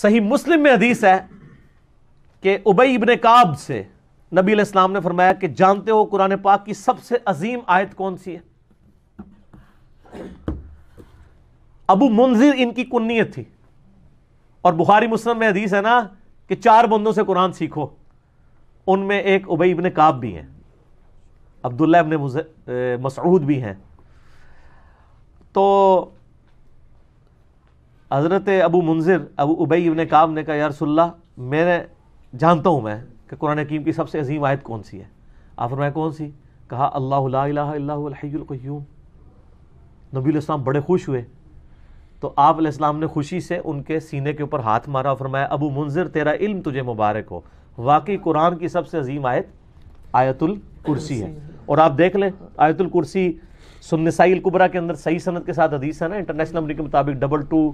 صحیح مسلم میں حدیث ہے کہ ابئی ابن کعب سے نبی علیہ السلام نے فرمایا کہ جانتے ہو قرآن پاک کی سب سے عظیم آیت کون سی ہے ابو منظر ان کی کنیت تھی اور بخاری مسلم میں حدیث ہے نا کہ چار بندوں سے قرآن سیکھو ان میں ایک ابئی ابن کعب بھی ہیں عبداللہ ابن مسعود بھی ہیں تو حضرت ابو منظر ابو ابئی ابن کعب کام نے کہا یا رسول اللہ میں نے جانتا ہوں میں کہ قرآن حکیم کی سب سے عظیم آیت کون سی ہے آپ فرمایا کون سی کہا اللہ لا الہ الا اللہ الحی القیوم نبی علیہ السلام بڑے خوش ہوئے تو آپ علیہ السلام نے خوشی سے ان کے سینے کے اوپر ہاتھ مارا فرمایا ابو منظر تیرا علم تجھے مبارک ہو واقعی قرآن کی سب سے عظیم آیت آیت الکرسی ہے اور آپ دیکھ لیں آیت الکرسی سنسائی القبرہ کے اندر صحیح صنعت کے ساتھ حدیث ہے نا انٹرنیشنل امریک کے مطابق double two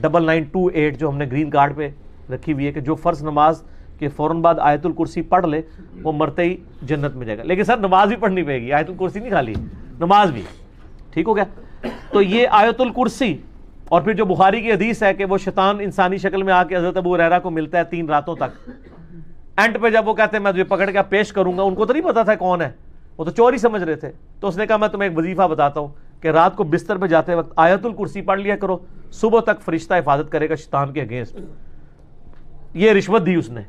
double nine two eight جو ہم نے گرین کارڈ پہ رکھی ہوئی ہے کہ جو فرض نماز کے فوراً بعد آیت الکرسی پڑھ لے وہ مرتے ہی جنت میں جائے گا لیکن سر نماز بھی پڑھنی پڑے گی آیت الکرسی نہیں خالی نماز بھی ٹھیک ہو گیا تو یہ آیت الکرسی اور پھر جو بخاری کی حدیث ہے کہ وہ شیطان انسانی شکل میں آ کے حضرت ابو ریرا کو ملتا ہے تین راتوں تک اینڈ پہ جب وہ کہتے ہیں میں تجھے پکڑ کے پیش کروں گا ان کو تو نہیں پتا تھا کون ہے وہ تو چور ہی سمجھ رہے تھے تو اس نے کہا میں تمہیں ایک وظیفہ بتاتا ہوں کہ رات کو بستر میں جاتے وقت آیت الکرسی پڑھ لیا کرو صبح تک فرشتہ حفاظت کرے گا شیطان کے اگینسٹ یہ رشوت دی اس نے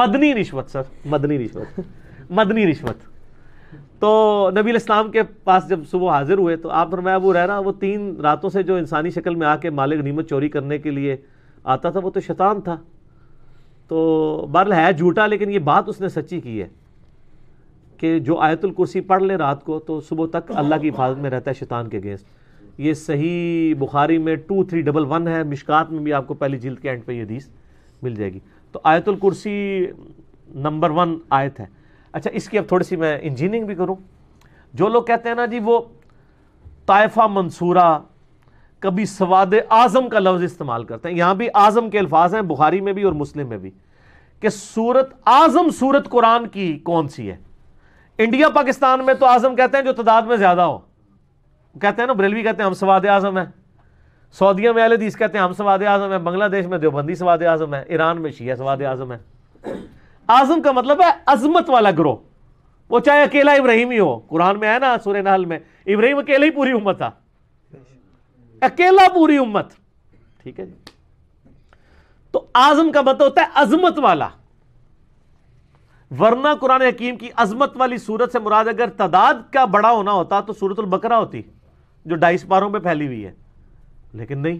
مدنی رشوت سر مدنی رشوت مدنی رشوت تو نبی الاسلام کے پاس جب صبح حاضر ہوئے تو آپ فرمایا ابو رہ رہا وہ تین راتوں سے جو انسانی شکل میں آ کے مالک نعمت چوری کرنے کے لیے آتا تھا وہ تو شیطان تھا تو بہر ہے جھوٹا لیکن یہ بات اس نے سچی کی ہے کہ جو آیت الکرسی پڑھ لے رات کو تو صبح تک اللہ کی حفاظت میں رہتا ہے شیطان کے گیس یہ صحیح بخاری میں ٹو تھری ڈبل ون ہے مشکات میں بھی آپ کو پہلی جلد کے اینڈ پہ یہ حدیث مل جائے گی تو آیت الکرسی نمبر ون آیت ہے اچھا اس کی اب تھوڑی سی میں انجینئرنگ بھی کروں جو لوگ کہتے ہیں نا جی وہ طائفہ منصورہ کبھی سواد اعظم کا لفظ استعمال کرتے ہیں یہاں بھی اعظم کے الفاظ ہیں بخاری میں بھی اور مسلم میں بھی کہ سورت اعظم سورت قرآن کی کون سی ہے انڈیا پاکستان میں تو آزم کہتے ہیں جو تعداد میں زیادہ ہو کہتے ہیں نا بریلوی کہتے ہیں ہم سواد اعظم ہیں سعودیہ میں کہتے ہیں ہم سواد اعظم ہیں بنگلہ دیش میں دیوبندی سواد اعظم ایران میں شیعہ سواد اعظم ہے اعظم کا مطلب ہے عظمت والا گروہ وہ چاہے اکیلا ابراہیم ہی ہو قرآن میں ہے نا سور نحل میں ابراہیم اکیلا ہی پوری امت تھا اکیلا پوری امت ٹھیک ہے جی تو آزم کا مطلب ہوتا ہے عظمت والا ورنہ قرآن حکیم کی عظمت والی صورت سے مراد اگر تعداد کا بڑا ہونا ہوتا تو صورت البقرہ ہوتی جو ڈائیس سپاروں پہ پھیلی ہوئی ہے لیکن نہیں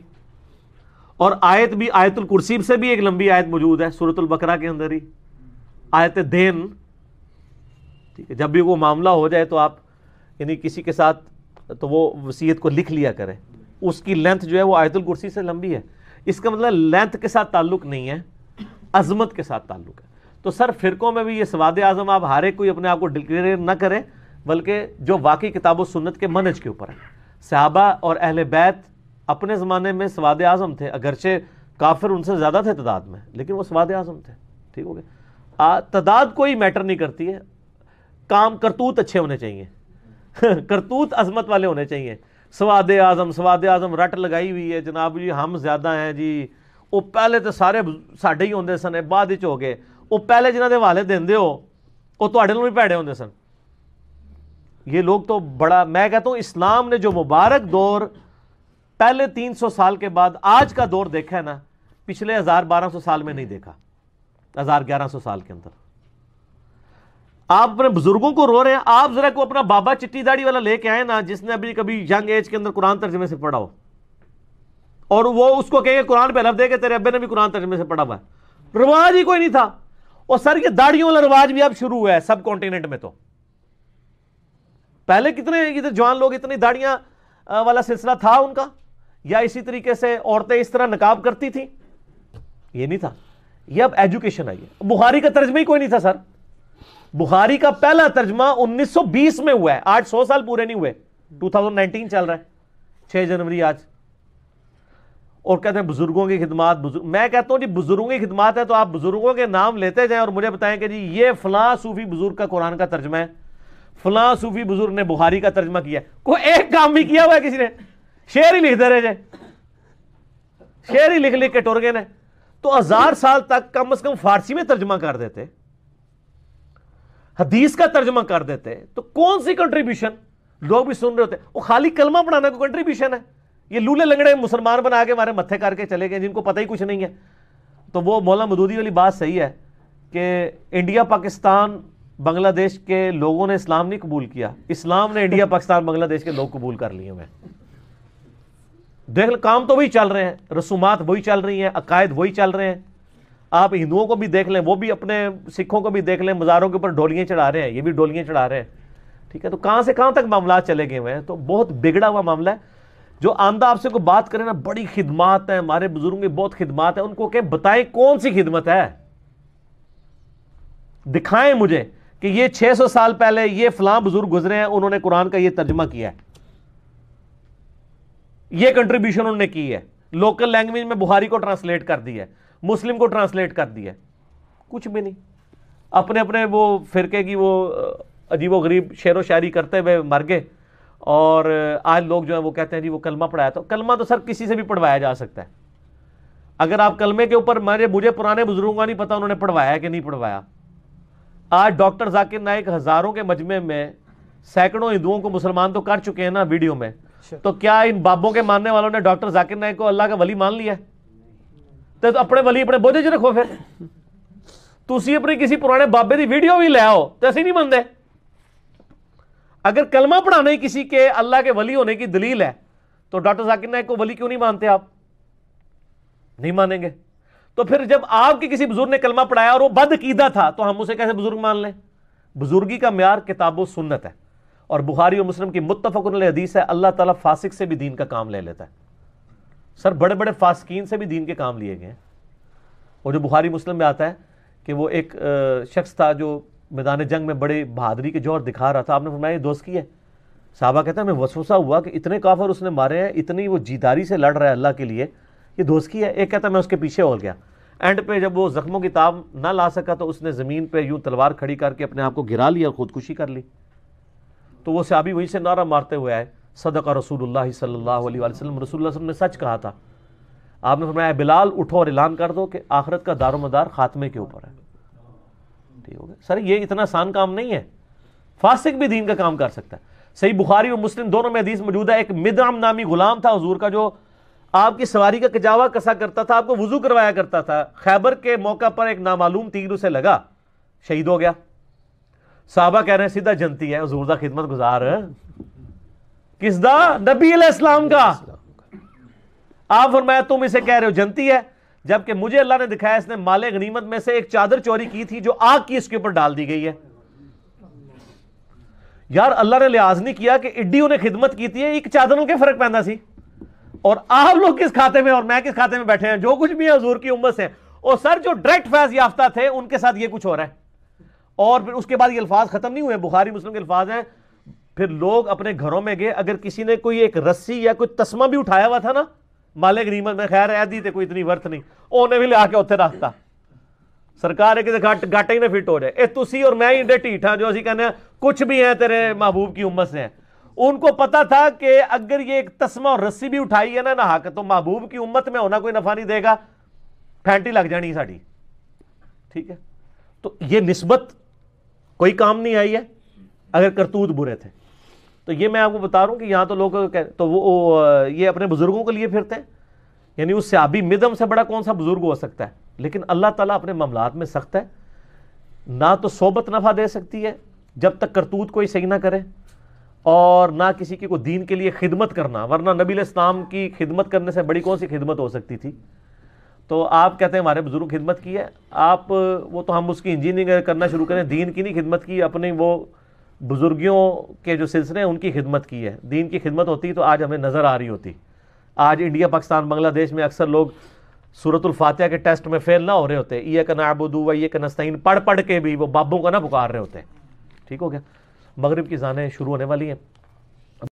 اور آیت بھی آیت القرسی سے بھی ایک لمبی آیت موجود ہے صورت البقرہ کے اندر ہی آیت دین ٹھیک ہے جب بھی وہ معاملہ ہو جائے تو آپ یعنی کسی کے ساتھ تو وہ وسیعت کو لکھ لیا کریں اس کی لینتھ جو ہے وہ آیت الکرسی سے لمبی ہے اس کا مطلب لینتھ کے ساتھ تعلق نہیں ہے عظمت کے ساتھ تعلق ہے تو سر فرقوں میں بھی یہ سواد اعظم آپ ہارے کوئی اپنے آپ کو ڈکلیئر نہ کریں بلکہ جو واقعی کتاب و سنت کے منج کے اوپر ہیں صحابہ اور اہل بیت اپنے زمانے میں سواد اعظم تھے اگرچہ کافر ان سے زیادہ تھے تعداد میں لیکن وہ سواد اعظم تھے ٹھیک ہو گیا تعداد کوئی میٹر نہیں کرتی ہے کام کرتوت اچھے ہونے چاہیے کرتوت عظمت والے ہونے چاہیے سواد اعظم سواد اعظم رٹ لگائی ہوئی ہے جناب جی ہم زیادہ ہیں جی وہ پہلے تو سارے ساڈے ہی ہوندے سنے بعد ہی ہو گئے پہلے جنہوں کے حوالے دینے ہو وہ تھے بھی پیڑے ہوں سن یہ لوگ تو بڑا میں کہتا ہوں اسلام نے جو مبارک دور پہلے تین سو سال کے بعد آج کا دور دیکھا ہے نا پچھلے ہزار بارہ سو سال میں نہیں دیکھا ہزار گیارہ سو سال کے اندر آپ اپنے بزرگوں کو رو رہے ہیں آپ ذرا کو اپنا بابا چٹی داڑی والا لے کے آئے نا جس نے ابھی کبھی ینگ ایج کے اندر قرآن ترجمے سے پڑھا ہو اور وہ اس کو کہیں گے قرآن پہ لفظ دے کہ تیرے ابے نے بھی قرآن ترجمے سے پڑھا ہوا ہے رواج ہی کوئی نہیں تھا اور سر یہ داڑھیوں والا رواج بھی اب شروع ہوا ہے سب کانٹیننٹ میں تو پہلے کتنے ادھر جوان لوگ اتنی داڑیاں والا سلسلہ تھا ان کا یا اسی طریقے سے عورتیں اس طرح نقاب کرتی تھیں یہ نہیں تھا یہ اب ایجوکیشن آئی ہے بخاری کا ترجمہ ہی کوئی نہیں تھا سر بخاری کا پہلا ترجمہ انیس سو بیس میں ہوا ہے آج سو سال پورے نہیں ہوئے ٹو تھاؤزنڈ نائنٹین چل رہا ہے چھ جنوری آج اور کہتے ہیں بزرگوں کی خدمات بزرگ میں کہتا ہوں جی بزرگوں کی خدمات ہے تو آپ بزرگوں کے نام لیتے جائیں اور مجھے بتائیں کہ جی یہ فلاں صوفی بزرگ کا قرآن کا ترجمہ ہے فلاں صوفی بزرگ نے بخاری کا ترجمہ کیا کوئی ایک کام بھی کیا ہوا ہے کسی نے شعر ہی لکھ دے رہے جائیں شعر ہی لکھ لکھ کے ٹورگے نے تو ہزار سال تک کم از کم فارسی میں ترجمہ کر دیتے حدیث کا ترجمہ کر دیتے تو کون سی کنٹریبیوشن لوگ بھی سن رہے ہوتے وہ خالی کلمہ پڑھانے کو کنٹریبیوشن ہے یہ لولے لنگڑے مسلمان بنا کے ہمارے متھے کر کے چلے گئے جن کو پتہ ہی کچھ نہیں ہے تو وہ مولا مدودی والی بات صحیح ہے کہ انڈیا پاکستان بنگلہ دیش کے لوگوں نے اسلام نہیں قبول کیا اسلام نے انڈیا پاکستان بنگلہ دیش کے لوگ قبول کر لیے ہوئے دیکھ لیں کام تو وہی چل رہے ہیں رسومات وہی چل رہی ہیں عقائد وہی چل رہے ہیں آپ ہندوؤں کو بھی دیکھ لیں وہ بھی اپنے سکھوں کو بھی دیکھ لیں مزاروں کے اوپر ڈولیاں چڑھا رہے ہیں یہ بھی ڈولیاں چڑھا رہے ہیں ٹھیک ہے تو کہاں سے کہاں تک معاملات چلے گئے ہوئے ہیں تو بہت بگڑا ہوا معاملہ ہے جو آمدہ آپ سے کوئی بات نا بڑی خدمات ہیں ہمارے بزرگ کی بہت خدمات ہیں ان کو کہ بتائیں کون سی خدمت ہے دکھائیں مجھے کہ یہ چھ سو سال پہلے یہ فلاں بزرگ گزرے ہیں انہوں نے قرآن کا یہ ترجمہ کیا ہے یہ کنٹریبیوشن انہوں نے کی ہے لوکل لینگویج میں بہاری کو ٹرانسلیٹ کر دی ہے مسلم کو ٹرانسلیٹ کر دی ہے کچھ بھی نہیں اپنے اپنے وہ فرقے کی وہ عجیب و غریب شعر و شاعری کرتے ہوئے مر گئے اور آج لوگ جو ہیں وہ کہتے ہیں جی وہ کلمہ پڑھایا تو کلمہ تو سر کسی سے بھی پڑھوایا جا سکتا ہے اگر آپ کلمے کے اوپر مجھے مجھے پرانے بزرگوں کا نہیں پتا انہوں نے پڑھوایا کہ نہیں پڑھوایا آج ڈاکٹر ذاکر نائک ہزاروں کے مجمع میں سینکڑوں ہندوؤں کو مسلمان تو کر چکے ہیں نا ویڈیو میں اچھا۔ تو کیا ان بابوں کے ماننے والوں نے ڈاکٹر ذاکر نائک کو اللہ کا ولی مان لیا تو اپنے ولی اپنے بوجھے چ رکھو پھر تھی اپنی کسی پرانے بابے کی ویڈیو بھی لے آؤ تو اے نہیں مانتے اگر کلمہ پڑھانا ہی کسی کے اللہ کے ولی ہونے کی دلیل ہے تو ڈاکٹر ذاکر نائک کو ولی کیوں نہیں مانتے آپ نہیں مانیں گے تو پھر جب آپ کے کسی بزرگ نے کلمہ پڑھایا اور وہ بد عقیدہ تھا تو ہم اسے کیسے بزرگ مان لیں بزرگی کا معیار کتاب و سنت ہے اور بخاری و مسلم کی متفق علیہ حدیث ہے اللہ تعالیٰ فاسق سے بھی دین کا کام لے لیتا ہے سر بڑے بڑے فاسقین سے بھی دین کے کام لیے گئے ہیں اور جو بخاری مسلم میں آتا ہے کہ وہ ایک شخص تھا جو میدان جنگ میں بڑے بہادری کے جوہر دکھا رہا تھا آپ نے فرمایا یہ دوستی ہے صحابہ کہتا ہے میں وسوسہ ہوا کہ اتنے کافر اس نے مارے ہیں اتنی وہ جیداری سے لڑ رہا ہے اللہ کے لیے یہ دوست کی ہے ایک کہتا ہے میں اس کے پیچھے اول گیا اینڈ پہ جب وہ زخموں کی تاب نہ لا سکا تو اس نے زمین پہ یوں تلوار کھڑی کر کے اپنے آپ کو گرا لی اور خودکشی کر لی تو وہ صحابی وہیں سے نعرہ مارتے ہوئے آئے صدقہ رسول اللہ صلی اللہ علیہ وسلم رسول اللہ وسلم نے سچ کہا تھا آپ نے فرمایا بلال اٹھو اور اعلان کر دو کہ آخرت کا دار و مدار خاتمے کے اوپر ہے ٹھیک ہو گیا سر یہ اتنا آسان کام نہیں ہے فاسق بھی دین کا کام کر سکتا ہے صحیح بخاری اور مسلم دونوں میں حدیث موجود ہے ایک مدعم نامی غلام تھا حضور کا جو آپ کی سواری کا کجاوا کسا کرتا تھا آپ کو وضو کروایا کرتا تھا خیبر کے موقع پر ایک نامعلوم تیر اسے لگا شہید ہو گیا صحابہ کہہ رہے ہیں سیدھا جنتی ہے حضور دا خدمت گزار کس دا نبی علیہ السلام کا آپ فرمایا تم اسے کہہ رہے ہو جنتی ہے جبکہ مجھے اللہ نے دکھایا اس نے مال غنیمت میں سے ایک چادر چوری کی تھی جو آگ کی اس کے اوپر ڈال دی گئی ہے یار اللہ نے لحاظ نہیں کیا کہ اڈی انہیں خدمت کی تھی ایک چادروں کے فرق پہنا سی اور آپ لوگ کس کھاتے میں اور میں کس کھاتے میں بیٹھے ہیں جو کچھ بھی ہے حضور کی امت سے اور سر جو ڈائریکٹ فیض یافتہ تھے ان کے ساتھ یہ کچھ ہو رہا ہے اور پھر اس کے بعد یہ الفاظ ختم نہیں ہوئے بخاری مسلم کے الفاظ ہیں پھر لوگ اپنے گھروں میں گئے اگر کسی نے کوئی ایک رسی یا کوئی تسمہ بھی اٹھایا ہوا تھا نا مالے غنیمت میں خیر رہ دی تے کوئی اتنی ورث نہیں انہیں بھی لیا کے اتنے رکھ دا سرکار ہے کہ گاٹے ہی نہ فٹ ہو جائے اے تسی اور میں ہی انڈے ٹھیٹ ہاں جو اسی کہنے ہیں کچھ بھی ہیں تیرے محبوب کی امت سے ہیں ان کو پتا تھا کہ اگر یہ ایک تسمہ اور رسی بھی اٹھائی ہے نا نہ حق تو محبوب کی امت میں ہونا کوئی نفع نہیں دے گا پھینٹی لگ جانی ساڑی ٹھیک ہے تو یہ نسبت کوئی کام نہیں آئی ہے اگر کرتوت برے تھے تو یہ میں آپ کو بتا رہا ہوں کہ یہاں تو لوگ تو وہ یہ اپنے بزرگوں کے لیے پھرتے ہیں یعنی اس سے آبی مدم سے بڑا کون سا بزرگ ہو سکتا ہے لیکن اللہ تعالیٰ اپنے معاملات میں سخت ہے نہ تو صحبت نفع دے سکتی ہے جب تک کرتوت کوئی صحیح نہ کرے اور نہ کسی کی کوئی دین کے لیے خدمت کرنا ورنہ نبی الاسلام کی خدمت کرنے سے بڑی کون سی خدمت ہو سکتی تھی تو آپ کہتے ہیں ہمارے بزرگ خدمت کی ہے آپ وہ تو ہم اس کی انجینئرنگ کرنا شروع کریں دین کی نہیں خدمت کی اپنی وہ بزرگیوں کے جو سلسلے ہیں ان کی خدمت کی ہے دین کی خدمت ہوتی تو آج ہمیں نظر آ رہی ہوتی آج انڈیا پاکستان بنگلہ دیش میں اکثر لوگ صورت الفاتحہ کے ٹیسٹ میں فیل نہ ہو رہے ہوتے یہ کہ نا و یہ کہ نستعین پڑھ پڑھ کے بھی وہ بابوں کا نہ پکار رہے ہوتے ٹھیک ہو گیا مغرب کی زانیں شروع ہونے والی ہیں